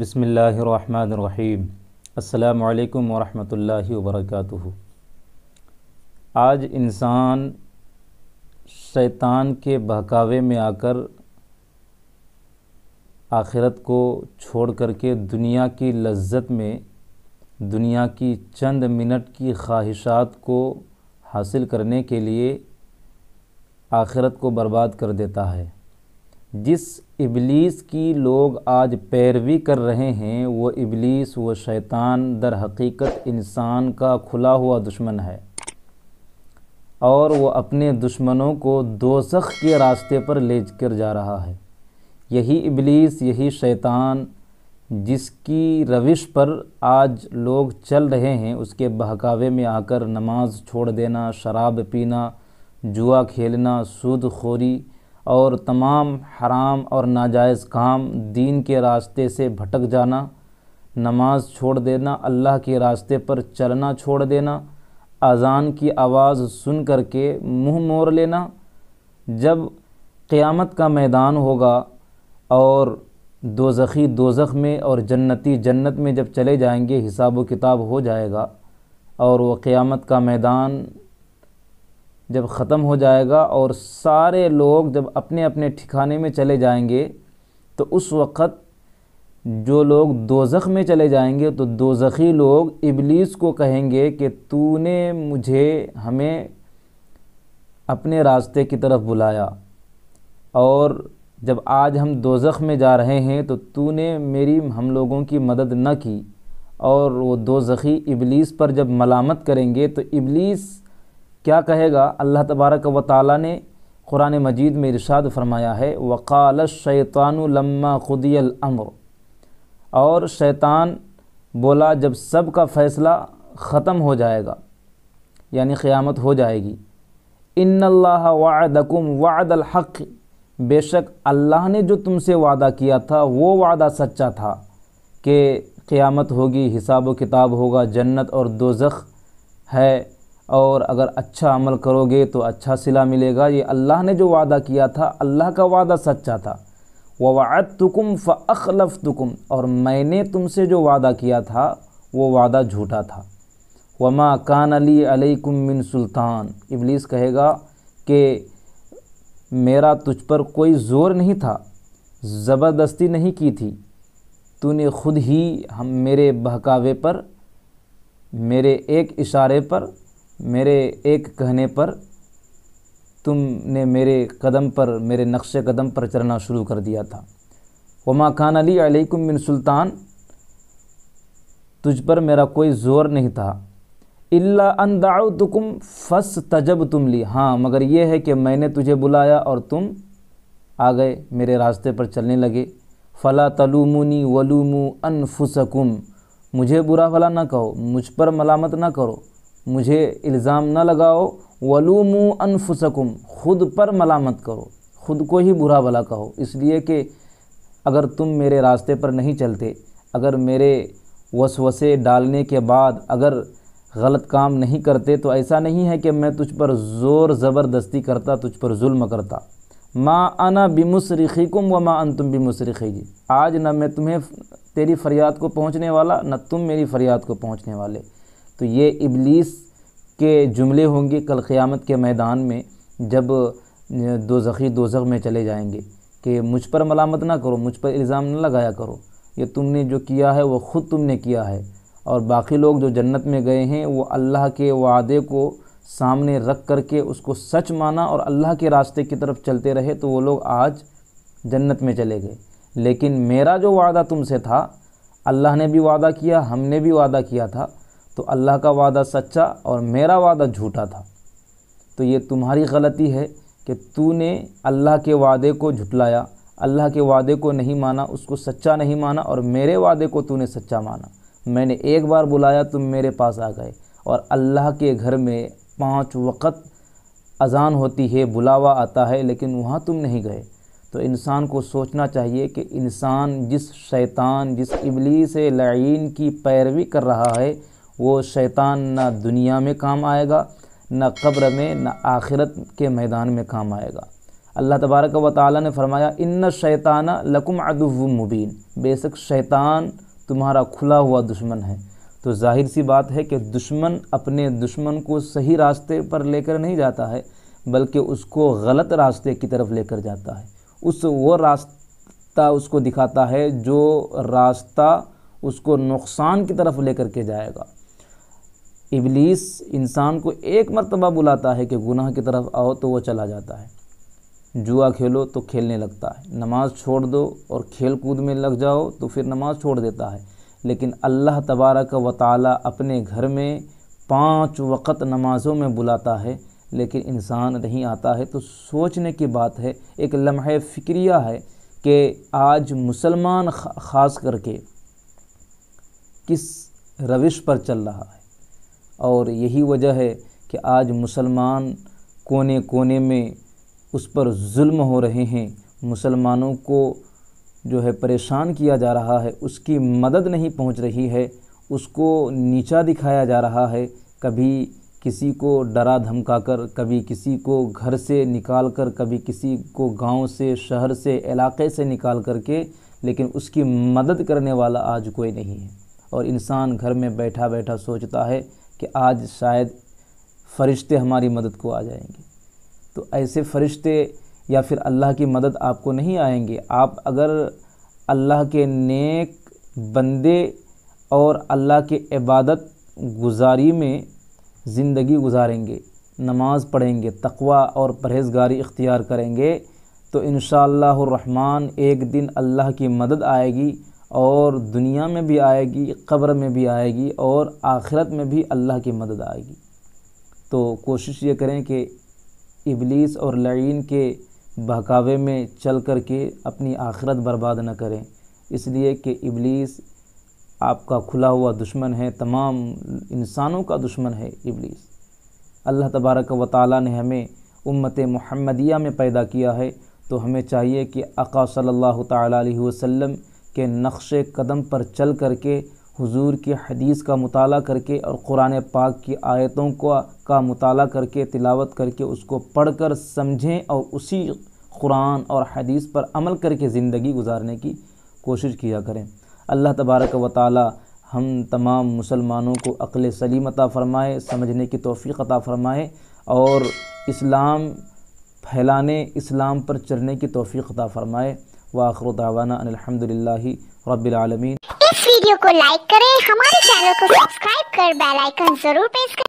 बसमीम् अल्लाम वरहमतुल्लाहि वबरकातुहु आज इंसान शैतान के बहकावे में आकर आखिरत को छोड़ कर के दुनिया की लज्जत में दुनिया की चंद मिनट की ख्वाहिशात को हासिल करने के लिए आखिरत को बर्बाद कर देता है जिस इबलीस की लोग आज पैरवी कर रहे हैं वो इबलीस व शैतान दर हकीकत इंसान का खुला हुआ दुश्मन है और वो अपने दुश्मनों को दोसख के रास्ते पर ले कर जा रहा है यही इबलीस यही शैतान जिसकी रविश पर आज लोग चल रहे हैं उसके बहकावे में आकर नमाज छोड़ देना शराब पीना जुआ खेलना सूद खोरी और तमाम हराम और नाजायज़ काम दीन के रास्ते से भटक जाना नमाज छोड़ देना अल्लाह के रास्ते पर चलना छोड़ देना अजान की आवाज़ सुन कर के मुँह मोड़ लेना जब क़यामत का मैदान होगा और दोजखी दोजख में और जन्नती जन्नत में जब चले जाएंगे हिसाब किताब हो जाएगा और वह क़यामत का मैदान जब ख़त्म हो जाएगा और सारे लोग जब अपने अपने ठिकाने में चले जाएंगे तो उस वक़्त जो लोग दोजख में चले जाएंगे तो दोजखी लोग इबलीस को कहेंगे कि तूने मुझे हमें अपने रास्ते की तरफ बुलाया और जब आज हम दोजख में जा रहे हैं तो तूने मेरी हम लोगों की मदद न की और वो दोजखी इबलीस पर जब मलामत करेंगे तो इबलीस क्या कहेगा अल्लाह तबारक व ताली ने कुरान मजीद में इरशाद फरमाया है वक़ाल शैतानलम्मा खुदियल अम्र और शैतान बोला जब सब का फ़ैसला ख़त्म हो जाएगा यानी क़यामत हो जाएगी इन अल्लाह वादकुम वादल हक़ बेशक अल्लाह ने जो तुमसे वादा किया था वो वादा सच्चा था कि क़यामत होगी हिसाब व किताब होगा जन्नत और दोजख है और अगर अच्छा अमल करोगे तो अच्छा सिला मिलेगा ये अल्लाह ने जो वादा किया था अल्लाह का वादा सच्चा था वायद तुकुम अखलफ तुकुम और मैंने तुमसे जो वादा किया था वो वादा झूठा था वमा कान अली अलैकुम मिन सुल्तान इबलीस कहेगा कि मेरा तुझ पर कोई ज़ोर नहीं था ज़बरदस्ती नहीं की थी तूने खुद ही हम मेरे बहकावे पर मेरे एक इशारे पर मेरे एक कहने पर तुमने मेरे कदम पर मेरे नक्श कदम पर चलना शुरू कर दिया था वमा खान अली अलैकुम बिन सुल्तान तुझ पर मेरा कोई ज़ोर नहीं था इल्ला दाउतुकुम फस तजब तुम ली हाँ मगर यह है कि मैंने तुझे बुलाया और तुम आ गए मेरे रास्ते पर चलने लगे फ़ला तलूमुनी वलूमू अनफुसकुम मुझे बुरा भला ना कहो मुझ पर मलामत ना करो मुझे इल्ज़ाम ना लगाओ वलूमु अनफुसकुम खुद पर मलामत करो खुद को ही बुरा भला कहो इसलिए कि अगर तुम मेरे रास्ते पर नहीं चलते अगर मेरे वसवसे डालने के बाद अगर गलत काम नहीं करते तो ऐसा नहीं है कि मैं तुझ पर ज़ोर ज़बरदस्ती करता तुझ पर जुल्म करता माँ आना बिमुसरखीकुम व माँ अन तुम बिमुसरखी आज न मैं तुम्हें तेरी फ़रियाद को पहुँचने वाला न तुम मेरी फ़रियाद को पहुँचने वाले तो ये इबलीस के जुमले होंगे कल क़्यामत के मैदान में जब दो जख़ी दो जख में चले जाएंगे कि मुझ पर मलामत ना करो मुझ पर इल्ज़ाम ना लगाया करो ये तुमने जो किया है वो ख़ुद तुमने किया है और बाकी लोग जो जन्नत में गए हैं वो अल्लाह के वादे को सामने रख कर के उसको सच माना और अल्लाह के रास्ते की तरफ चलते रहे तो वो लोग आज जन्नत में चले गए लेकिन मेरा जो वादा तुमसे था अल्लाह ने भी वादा किया हमने भी वादा किया था तो अल्लाह का वादा सच्चा और मेरा वादा झूठा था तो ये तुम्हारी गलती है कि तूने अल्लाह के वादे को झुटलाया अल्लाह के वादे को नहीं माना उसको सच्चा नहीं माना और मेरे वादे को तूने सच्चा माना मैंने एक बार बुलाया तुम मेरे पास आ गए और अल्लाह के घर में पाँच वक़्त अजान होती है बुलावा आता है लेकिन वहाँ तुम नहीं गए तो इंसान को सोचना चाहिए कि इंसान जिस शैतान जिस इबली से लाइन की पैरवी कर रहा है वो शैतान ना दुनिया में काम आएगा ना कब्र में ना आखिरत के मैदान में काम आएगा अल्लाह तबारक व ताली ने फरमाया इन शैताना लकुम अदुव मुबीन बेशक शैतान तुम्हारा खुला हुआ दुश्मन है तो जाहिर सी बात है कि दुश्मन अपने दुश्मन को सही रास्ते पर लेकर नहीं जाता है बल्कि उसको गलत रास्ते की तरफ लेकर जाता है उस वो रास्ता उसको दिखाता है जो रास्ता उसको नुकसान की तरफ लेकर के जाएगा इबलीस इंसान को एक मरतबा बुलाता है कि गुनाह की तरफ आओ तो वो चला जाता है जुआ खेलो तो खेलने लगता है नमाज़ छोड़ दो और खेल कूद में लग जाओ तो फिर नमाज़ छोड़ देता है लेकिन अल्लाह तबारक व ताली अपने घर में पाँच वक़्त नमाज़ों में बुलाता है लेकिन इंसान नहीं आता है तो सोचने की बात है एक लम्हे फ़िक्रिया है कि आज मुसलमान ख़ास करके किस रविश पर चल रहा है और यही वजह है कि आज मुसलमान कोने कोने में उस पर जुल्म हो रहे हैं मुसलमानों को जो है परेशान किया जा रहा है उसकी मदद नहीं पहुंच रही है उसको नीचा दिखाया जा रहा है कभी किसी को डरा धमका कर कभी किसी को घर से निकाल कर कभी किसी को गांव से शहर से इलाके से निकाल कर के लेकिन उसकी मदद करने वाला आज कोई नहीं है और इंसान घर में बैठा बैठा सोचता है कि आज शायद फ़रिश्ते हमारी मदद को आ जाएंगे तो ऐसे फ़रिश्ते या फिर अल्लाह की मदद आपको नहीं आएंगे आप अगर अल्लाह के नेक बंदे और अल्लाह के इबादत गुजारी में ज़िंदगी गुजारेंगे नमाज़ पढ़ेंगे तकवा और परहेज़गारी इख्तियार करेंगे तो इन रहमान एक दिन अल्लाह की मदद आएगी और दुनिया में भी आएगी कब्र में भी आएगी और आखिरत में भी अल्लाह की मदद आएगी तो कोशिश ये करें कि इबलीस और लड़ीन के बहकावे में चल कर के अपनी आखिरत बर्बाद न करें इसलिए कि इबलीस आपका खुला हुआ दुश्मन है तमाम इंसानों का दुश्मन है इबलीस अल्लाह तबारक व ताली ने हमें उम्मत महमदिया में पैदा किया है तो हमें चाहिए कि अका सल्ला अलैहि के नक्श कदम पर चल करके हुजूर की हदीस का मताल करके और क़ुरान पाक की आयतों को का मताल करके तिलावत करके उसको पढ़ कर समझें और उसी क़ुरान और हदीस पर अमल करके ज़िंदगी गुजारने की कोशिश किया करें अल्लाह तबारक व ताली हम तमाम मुसलमानों को अक़ल सलीम अता फ़रमाए समझने की तोफ़ी अता फ़रमाए और इस्लाम फैलाने इस्लाम पर चलने की तोफ़ी अता फ़रमाए واخر دعوانا ان الحمد لله رب العالمين इस वीडियो को लाइक करें हमारे चैनल को सब्सक्राइब कर बेल आइकन जरूर प्रेस करें